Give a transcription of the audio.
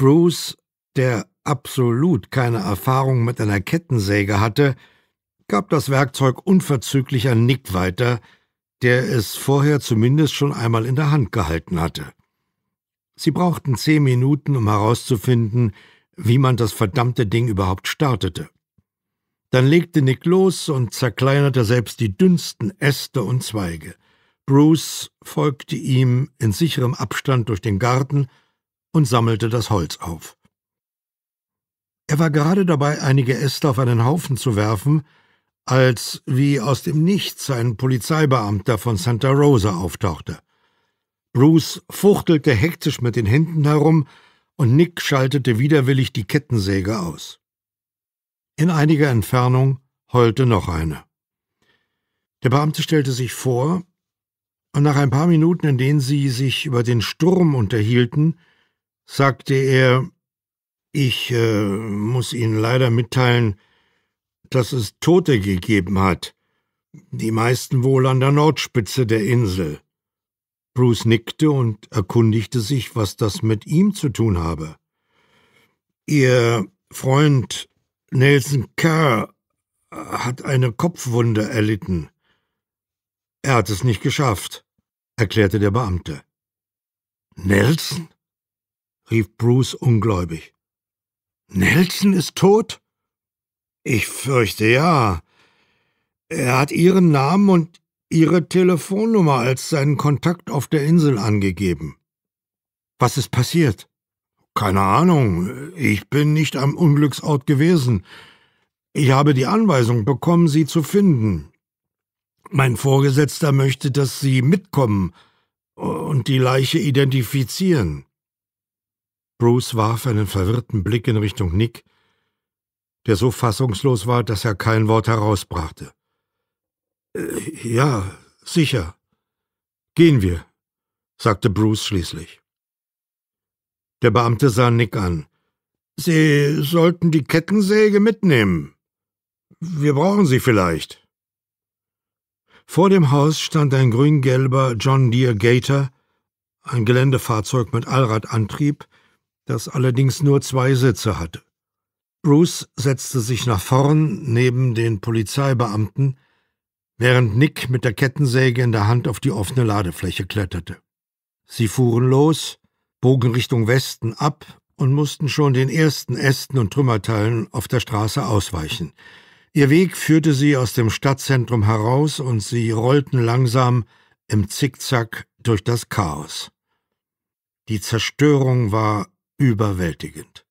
Bruce, der absolut keine Erfahrung mit einer Kettensäge hatte, gab das Werkzeug unverzüglich an Nick weiter, der es vorher zumindest schon einmal in der Hand gehalten hatte. Sie brauchten zehn Minuten, um herauszufinden, wie man das verdammte Ding überhaupt startete. Dann legte Nick los und zerkleinerte selbst die dünnsten Äste und Zweige. Bruce folgte ihm in sicherem Abstand durch den Garten und sammelte das Holz auf. Er war gerade dabei, einige Äste auf einen Haufen zu werfen, als wie aus dem Nichts ein Polizeibeamter von Santa Rosa auftauchte. Bruce fuchtelte hektisch mit den Händen herum, und Nick schaltete widerwillig die Kettensäge aus. In einiger Entfernung heulte noch eine. Der Beamte stellte sich vor, und nach ein paar Minuten, in denen sie sich über den Sturm unterhielten, sagte er, ich äh, muss Ihnen leider mitteilen, dass es Tote gegeben hat, die meisten wohl an der Nordspitze der Insel. Bruce nickte und erkundigte sich, was das mit ihm zu tun habe. Ihr Freund Nelson Kerr hat eine Kopfwunde erlitten. Er hat es nicht geschafft, erklärte der Beamte. Nelson? rief Bruce ungläubig. Nelson ist tot? Ich fürchte ja. Er hat Ihren Namen und Ihre Telefonnummer als seinen Kontakt auf der Insel angegeben. Was ist passiert? Keine Ahnung. Ich bin nicht am Unglücksort gewesen. Ich habe die Anweisung bekommen, Sie zu finden. Mein Vorgesetzter möchte, dass Sie mitkommen und die Leiche identifizieren. Bruce warf einen verwirrten Blick in Richtung Nick, der so fassungslos war, dass er kein Wort herausbrachte. Äh, ja, sicher. Gehen wir, sagte Bruce schließlich. Der Beamte sah Nick an. Sie sollten die Kettensäge mitnehmen. Wir brauchen sie vielleicht. Vor dem Haus stand ein grün-gelber John Deere Gator, ein Geländefahrzeug mit Allradantrieb, das allerdings nur zwei Sitze hatte. Bruce setzte sich nach vorn neben den Polizeibeamten, während Nick mit der Kettensäge in der Hand auf die offene Ladefläche kletterte. Sie fuhren los, bogen Richtung Westen ab und mussten schon den ersten Ästen und Trümmerteilen auf der Straße ausweichen. Ihr Weg führte sie aus dem Stadtzentrum heraus und sie rollten langsam im Zickzack durch das Chaos. Die Zerstörung war überwältigend.